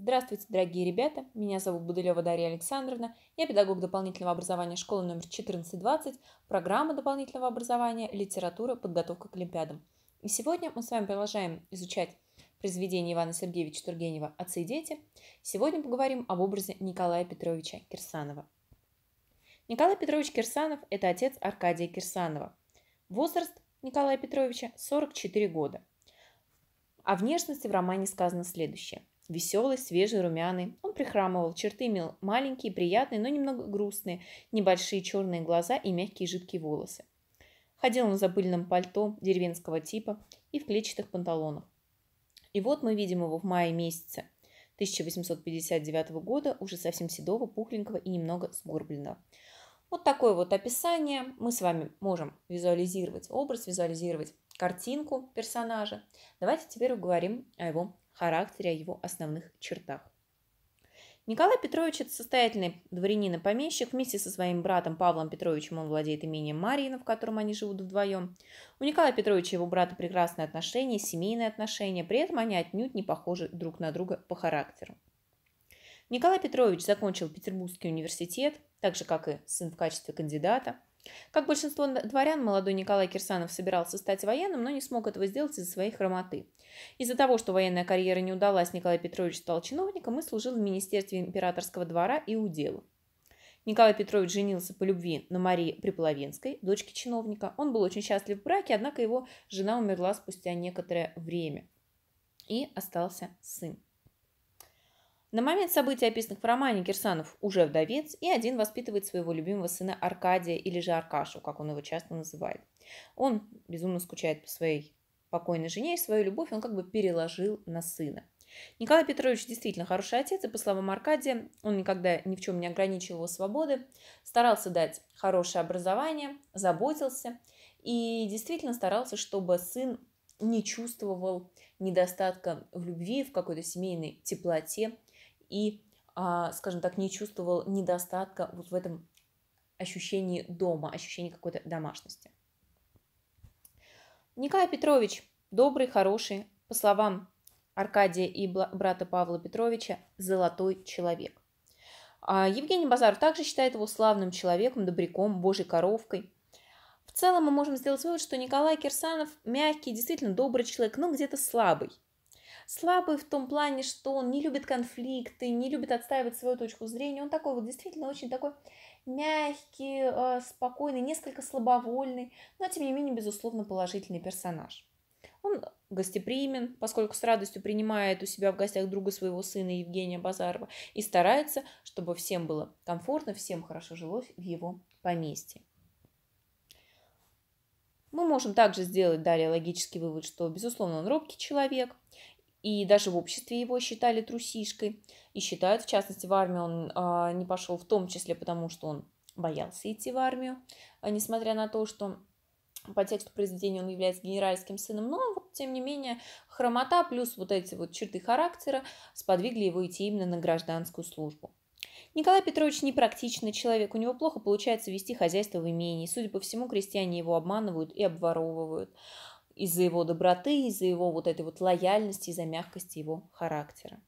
Здравствуйте, дорогие ребята! Меня зовут Будылева Дарья Александровна. Я педагог дополнительного образования школы номер 1420, программа дополнительного образования «Литература. Подготовка к Олимпиадам». И сегодня мы с вами продолжаем изучать произведение Ивана Сергеевича Тургенева «Отцы и дети». Сегодня поговорим об образе Николая Петровича Кирсанова. Николай Петрович Кирсанов – это отец Аркадия Кирсанова. Возраст Николая Петровича – 44 года. О внешности в романе сказано следующее – Веселый, свежий, румяный. Он прихрамывал, черты имел маленькие, приятные, но немного грустные, небольшие черные глаза и мягкие жидкие волосы. Ходил он в пыльным пальто деревенского типа и в клетчатых панталонах. И вот мы видим его в мае месяце 1859 года, уже совсем седого, пухленького и немного сгорбленного. Вот такое вот описание мы с вами можем визуализировать, образ визуализировать картинку персонажа. Давайте теперь поговорим о его характере, о его основных чертах. Николай Петрович – это состоятельный дворянин и помещик. Вместе со своим братом Павлом Петровичем он владеет имением Марьина, в котором они живут вдвоем. У Николая Петровича и его брата прекрасные отношения, семейные отношения. При этом они отнюдь не похожи друг на друга по характеру. Николай Петрович закончил Петербургский университет, так же, как и сын в качестве кандидата – как большинство дворян, молодой Николай Кирсанов собирался стать военным, но не смог этого сделать из-за своей хромоты. Из-за того, что военная карьера не удалась, Николай Петрович стал чиновником и служил в Министерстве императорского двора и удела. Николай Петрович женился по любви на Марии Приполовинской, дочке чиновника. Он был очень счастлив в браке, однако его жена умерла спустя некоторое время. И остался сын. На момент событий, описанных в романе, Кирсанов уже вдовец, и один воспитывает своего любимого сына Аркадия или же Аркашу, как он его часто называет. Он безумно скучает по своей покойной жене, и свою любовь он как бы переложил на сына. Николай Петрович действительно хороший отец, и, по словам Аркадия, он никогда ни в чем не ограничивал его свободы, старался дать хорошее образование, заботился и действительно старался, чтобы сын не чувствовал недостатка в любви, в какой-то семейной теплоте и, а, скажем так, не чувствовал недостатка вот в этом ощущении дома, ощущении какой-то домашности. Николай Петрович добрый, хороший, по словам Аркадия и брата Павла Петровича, золотой человек. А Евгений Базаров также считает его славным человеком, добряком, божьей коровкой. В целом мы можем сделать вывод, что Николай Кирсанов мягкий, действительно добрый человек, но где-то слабый. Слабый в том плане, что он не любит конфликты, не любит отстаивать свою точку зрения. Он такой вот действительно очень такой мягкий, э, спокойный, несколько слабовольный, но тем не менее, безусловно, положительный персонаж. Он гостеприимен, поскольку с радостью принимает у себя в гостях друга своего сына Евгения Базарова и старается, чтобы всем было комфортно, всем хорошо жилось в его поместье. Мы можем также сделать далее логический вывод, что, безусловно, он робкий человек, и даже в обществе его считали трусишкой, и считают, в частности, в армию он а, не пошел в том числе потому, что он боялся идти в армию, а, несмотря на то, что по тексту произведения он является генеральским сыном, но вот, тем не менее хромота плюс вот эти вот черты характера сподвигли его идти именно на гражданскую службу. Николай Петрович непрактичный человек, у него плохо получается вести хозяйство в имении. Судя по всему, крестьяне его обманывают и обворовывают из-за его доброты, из-за его вот этой вот лояльности, из-за мягкости его характера.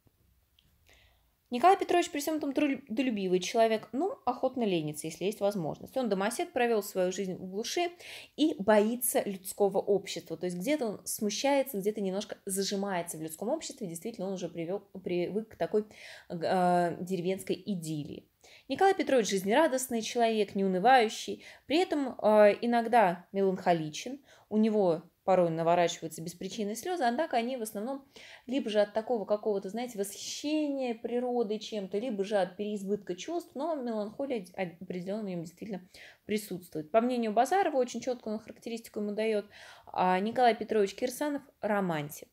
Николай Петрович при всем этом трудолюбивый человек, но ну, охотно ленится, если есть возможность. Он домосед, провел свою жизнь в глуши и боится людского общества. То есть где-то он смущается, где-то немножко зажимается в людском обществе. Действительно, он уже привел, привык к такой э, деревенской идиллии. Николай Петрович жизнерадостный человек, неунывающий, при этом э, иногда меланхоличен. У него порой наворачиваются без причины слезы, однако они в основном либо же от такого какого-то, знаете, восхищения природы чем-то, либо же от переизбытка чувств, но меланхолия определенно в нем действительно присутствует. По мнению Базарова, очень четкую характеристику ему дает а, Николай Петрович Кирсанов – романтик.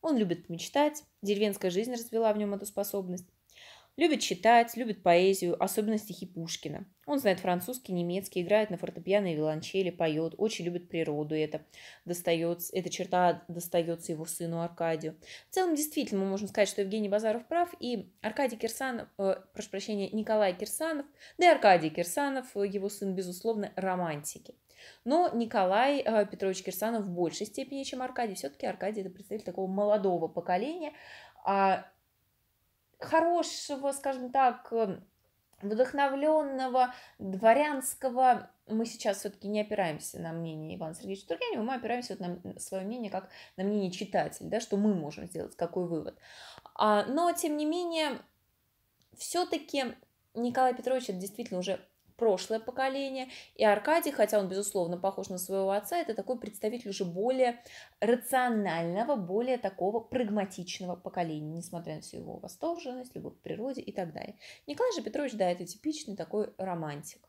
Он любит мечтать, деревенская жизнь развела в нем эту способность. Любит читать, любит поэзию, особенно стихи Пушкина. Он знает французский, немецкий, играет на фортепиано и виолончели, поет, очень любит природу, и это достается, эта черта достается его сыну Аркадию. В целом, действительно, мы можем сказать, что Евгений Базаров прав, и Аркадий Кирсанов, э, прошу прощения, Николай Кирсанов, да и Аркадий Кирсанов, э, его сын, безусловно, романтики. Но Николай э, Петрович Кирсанов в большей степени, чем Аркадий. Все-таки Аркадий это представитель такого молодого поколения, а хорошего, скажем так, эм, вдохновленного дворянского мы сейчас все-таки не опираемся на мнение Ивана Сергеевича Тургенева, мы опираемся вот на свое мнение как на мнение читателя, да, что мы можем сделать, какой вывод. А, но, тем не менее, все-таки Николай Петрович это действительно уже прошлое поколение. И Аркадий, хотя он, безусловно, похож на своего отца, это такой представитель уже более рационального, более такого прагматичного поколения, несмотря на всю его восторженность, любовь к природе и так далее. Николай же Петрович, да, это типичный такой романтик.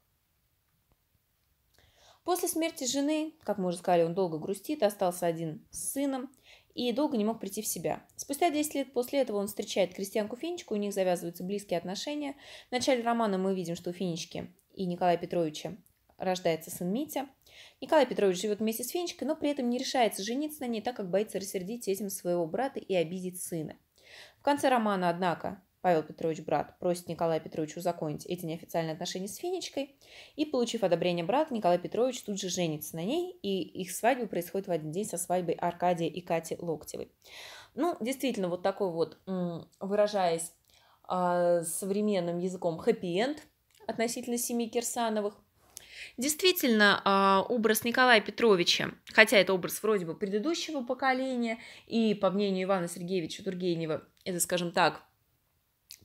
После смерти жены, как мы уже сказали, он долго грустит, остался один с сыном и долго не мог прийти в себя. Спустя 10 лет после этого он встречает крестьянку Финичку, у них завязываются близкие отношения. В начале романа мы видим, что у Финички и Николая Петровича рождается сын Митя. Николай Петрович живет вместе с Фенечкой, но при этом не решается жениться на ней, так как боится рассердить этим своего брата и обидеть сына. В конце романа, однако, Павел Петрович брат просит Николая Петровича узаконить эти неофициальные отношения с Фенечкой, и, получив одобрение брата, Николай Петрович тут же женится на ней, и их свадьба происходит в один день со свадьбой Аркадия и Кати Локтевой. Ну, действительно, вот такой вот, выражаясь а, современным языком, хэппи-энд – относительно семьи Кирсановых. Действительно, а, образ Николая Петровича, хотя это образ вроде бы предыдущего поколения, и по мнению Ивана Сергеевича Тургенева, это, скажем так,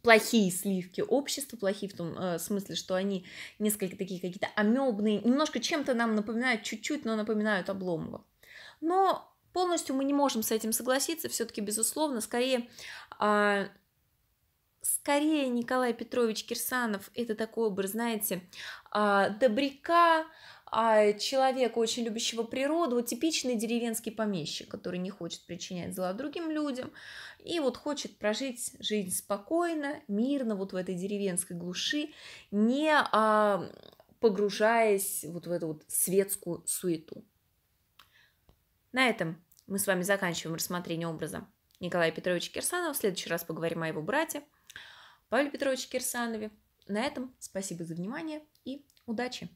плохие сливки общества, плохие в том э, смысле, что они несколько такие какие-то амебные, немножко чем-то нам напоминают, чуть-чуть, но напоминают Обломова. Но полностью мы не можем с этим согласиться, все-таки, безусловно, скорее э, скорее Николай Петрович Кирсанов это такой образ, знаете, а, добряка, а, человека, очень любящего природу, вот типичный деревенский помещик, который не хочет причинять зла другим людям, и вот хочет прожить жизнь спокойно, мирно, вот в этой деревенской глуши, не а, погружаясь вот в эту вот светскую суету. На этом мы с вами заканчиваем рассмотрение образа Николая Петровича Кирсанова. В следующий раз поговорим о его брате – Павле Петровиче Кирсанове. На этом спасибо за внимание и удачи!